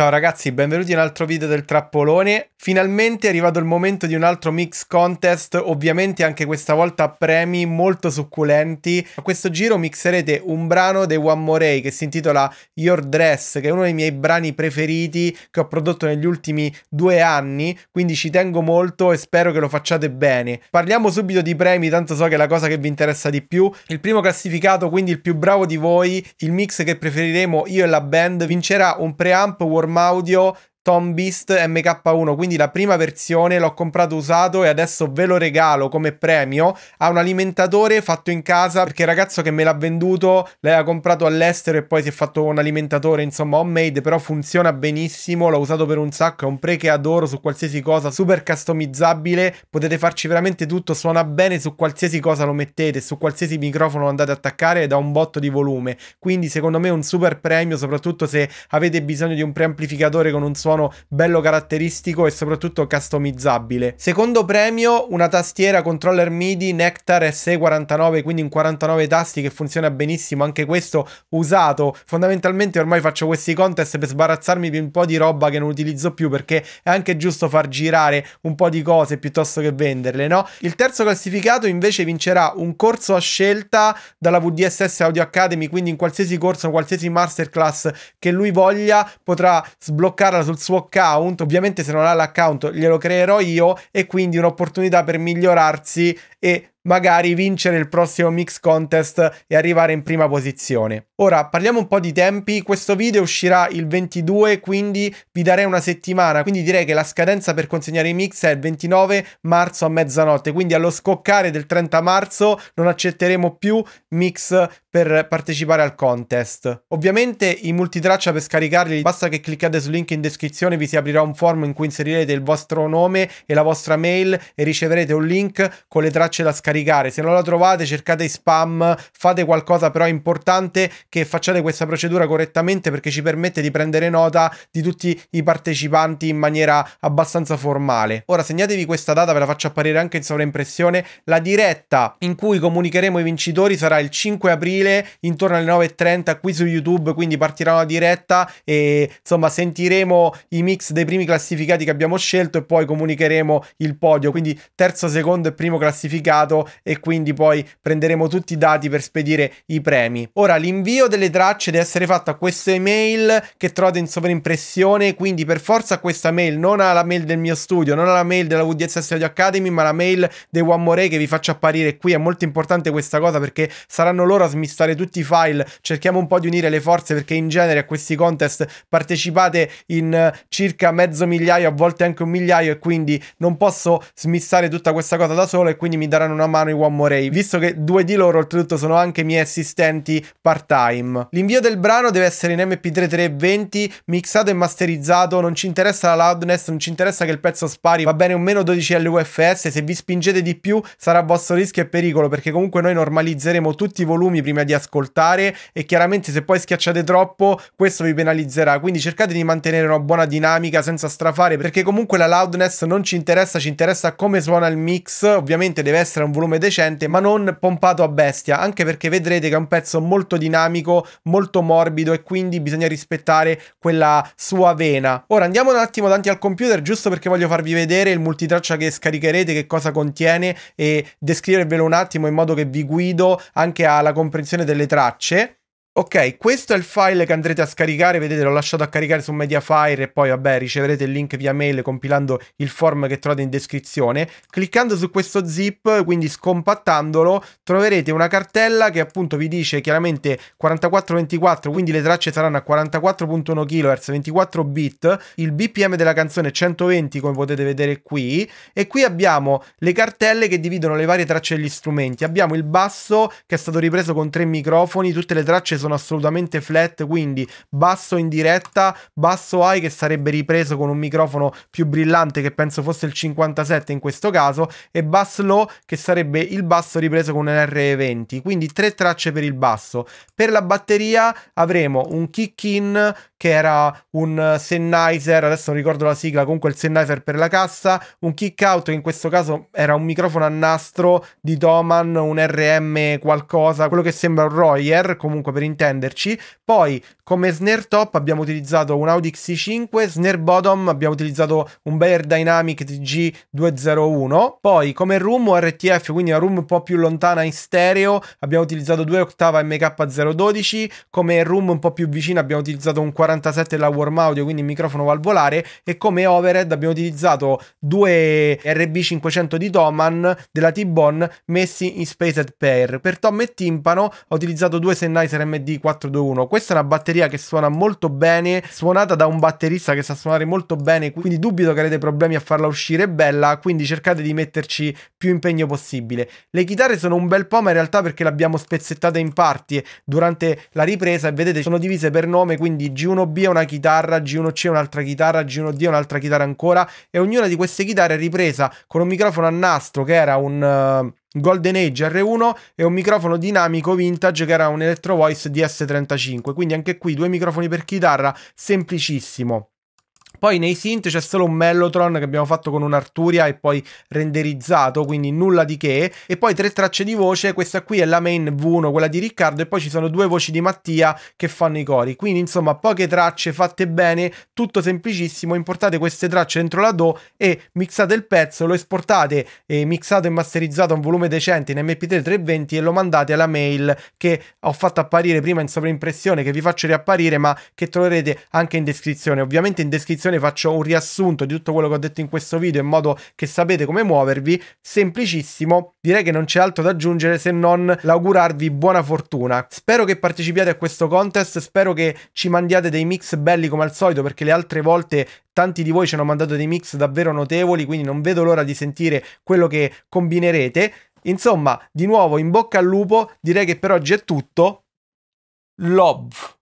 Ciao ragazzi, benvenuti in un altro video del Trappolone. Finalmente è arrivato il momento di un altro mix contest, ovviamente anche questa volta premi molto succulenti. A questo giro mixerete un brano dei One More Morey che si intitola Your Dress, che è uno dei miei brani preferiti che ho prodotto negli ultimi due anni, quindi ci tengo molto e spero che lo facciate bene. Parliamo subito di premi, tanto so che è la cosa che vi interessa di più. Il primo classificato, quindi il più bravo di voi, il mix che preferiremo io e la band, vincerà un preamp Warm piattaforma audio Tom Beast MK1, quindi la prima versione l'ho comprato usato e adesso ve lo regalo come premio a un alimentatore fatto in casa perché il ragazzo che me l'ha venduto l'aveva comprato all'estero e poi si è fatto un alimentatore insomma homemade però funziona benissimo, l'ho usato per un sacco, è un pre che adoro su qualsiasi cosa, super customizzabile, potete farci veramente tutto, suona bene su qualsiasi cosa lo mettete, su qualsiasi microfono andate ad attaccare ed ha un botto di volume, quindi secondo me è un super premio soprattutto se avete bisogno di un preamplificatore con un suono suono bello caratteristico e soprattutto customizzabile. Secondo premio, una tastiera controller MIDI Nectar S49, quindi in 49 tasti che funziona benissimo, anche questo usato. Fondamentalmente ormai faccio questi contest per sbarazzarmi di un po' di roba che non utilizzo più perché è anche giusto far girare un po' di cose piuttosto che venderle, no? Il terzo classificato invece vincerà un corso a scelta dalla VDSS Audio Academy, quindi in qualsiasi corso, qualsiasi masterclass che lui voglia potrà sbloccarla sul suo account, ovviamente se non ha l'account glielo creerò io e quindi un'opportunità per migliorarsi e magari vincere il prossimo mix contest e arrivare in prima posizione. Ora parliamo un po' di tempi, questo video uscirà il 22 quindi vi darei una settimana, quindi direi che la scadenza per consegnare i mix è il 29 marzo a mezzanotte, quindi allo scoccare del 30 marzo non accetteremo più mix per partecipare al contest. Ovviamente i multitraccia per scaricarli basta che cliccate sul link in descrizione vi si aprirà un form in cui inserirete il vostro nome e la vostra mail e riceverete un link con le tracce da scaricare. Se non la trovate cercate spam, fate qualcosa però è importante che facciate questa procedura correttamente perché ci permette di prendere nota di tutti i partecipanti in maniera abbastanza formale. Ora segnatevi questa data, ve la faccio apparire anche in sovraimpressione. La diretta in cui comunicheremo i vincitori sarà il 5 aprile aprile intorno alle 9.30 qui su YouTube, quindi partirà una diretta e insomma sentiremo i mix dei primi classificati che abbiamo scelto e poi comunicheremo il podio, quindi terzo, secondo e primo classificato e quindi poi prenderemo tutti i dati per spedire i premi. Ora l'invio delle tracce deve essere fatto a questa email che trovate in sovrimpressione, quindi per forza questa mail, non alla mail del mio studio, non alla mail della WDSS Audio Academy, ma la mail dei One More che vi faccio apparire qui, è molto importante questa cosa perché saranno loro a smisurare smistare tutti i file, cerchiamo un po' di unire le forze perché in genere a questi contest partecipate in eh, circa mezzo migliaio, a volte anche un migliaio e quindi non posso smistare tutta questa cosa da solo e quindi mi daranno una mano i One More Ray, visto che due di loro oltretutto sono anche miei assistenti part time. L'invio del brano deve essere in mp 3 320, mixato e masterizzato, non ci interessa la loudness, non ci interessa che il pezzo spari, va bene un meno 12 LUFS, se vi spingete di più sarà a vostro rischio e pericolo perché comunque noi normalizzeremo tutti i volumi prima prima di ascoltare e chiaramente se poi schiacciate troppo questo vi penalizzerà, quindi cercate di mantenere una buona dinamica senza strafare perché comunque la loudness non ci interessa, ci interessa come suona il mix, ovviamente deve essere un volume decente ma non pompato a bestia, anche perché vedrete che è un pezzo molto dinamico, molto morbido e quindi bisogna rispettare quella sua vena. Ora andiamo un attimo davanti al computer giusto perché voglio farvi vedere il multitraccia che scaricherete, che cosa contiene e descrivervelo un attimo in modo che vi guido anche alla comprensione posizione delle tracce Ok, questo è il file che andrete a scaricare, vedete l'ho lasciato a caricare su Mediafire e poi vabbè riceverete il link via mail compilando il form che trovate in descrizione. Cliccando su questo zip, quindi scompattandolo, troverete una cartella che appunto vi dice chiaramente 4424, quindi le tracce saranno a 44.1 kHz, 24 bit, il BPM della canzone è 120 come potete vedere qui e qui abbiamo le cartelle che dividono le varie tracce degli strumenti. Abbiamo il basso che è stato ripreso con tre microfoni, tutte le tracce sono sono assolutamente flat, quindi basso in diretta, basso high che sarebbe ripreso con un microfono più brillante che penso fosse il 57 in questo caso e bass low che sarebbe il basso ripreso con un r 20 quindi tre tracce per il basso. Per la batteria avremo un kick in che era un Sennheiser, adesso non ricordo la sigla, comunque il Sennheiser per la cassa, un kick out che in questo caso era un microfono a nastro di Doman, un RM qualcosa, quello che sembra un Royer, comunque per intenderci. Poi come snare top abbiamo utilizzato un Audi XC5, snare bottom abbiamo utilizzato un Bayer Dynamic TG201, poi come room RTF, quindi una room un po' più lontana in stereo, abbiamo utilizzato due ottava MK012, come room un po' più vicina abbiamo utilizzato un 40 47 della Warm Audio, quindi il microfono va al volare e come overhead abbiamo utilizzato due RB500 di Toman della T-Bone messi in Spaced Pair. Per tom e timpano ho utilizzato due Sennheiser MD421. Questa è una batteria che suona molto bene, suonata da un batterista che sa suonare molto bene, quindi dubito che avrete problemi a farla uscire bella, quindi cercate di metterci più impegno possibile. Le chitarre sono un bel po', ma in realtà perché le abbiamo spezzettate in parti durante la ripresa e vedete sono divise per nome, quindi G1 g 1B è una chitarra, G1C è un'altra chitarra, G1D è un'altra chitarra ancora e ognuna di queste chitarre è ripresa con un microfono a nastro che era un... Uh, Golden Age R1 e un microfono dinamico vintage che era un Electro Voice DS35, quindi anche qui due microfoni per chitarra, semplicissimo. Poi nei synth c'è solo un Mellotron che abbiamo fatto con un Arturia e poi renderizzato, quindi nulla di che. E poi tre tracce di voce, questa qui è la main V1, quella di Riccardo, e poi ci sono due voci di Mattia che fanno i cori. Quindi insomma poche tracce fatte bene, tutto semplicissimo, importate queste tracce dentro la DO e mixate il pezzo, lo esportate, eh, mixato e masterizzato a un volume decente in MP3 320 e lo mandate alla mail che ho fatto apparire prima in sovraimpressione, che vi faccio riapparire, ma che troverete anche in descrizione. Ovviamente in descrizione descrizione faccio un riassunto di tutto quello che ho detto in questo video in modo che sapete come muovervi, semplicissimo, direi che non c'è altro da aggiungere se non l'augurarvi buona fortuna. Spero che partecipiate a questo contest, spero che ci mandiate dei mix belli come al solito perché le altre volte tanti di voi ci hanno mandato dei mix davvero notevoli, quindi non vedo l'ora di sentire quello che combinerete. Insomma, di nuovo in bocca al lupo, direi che per oggi è tutto. Love.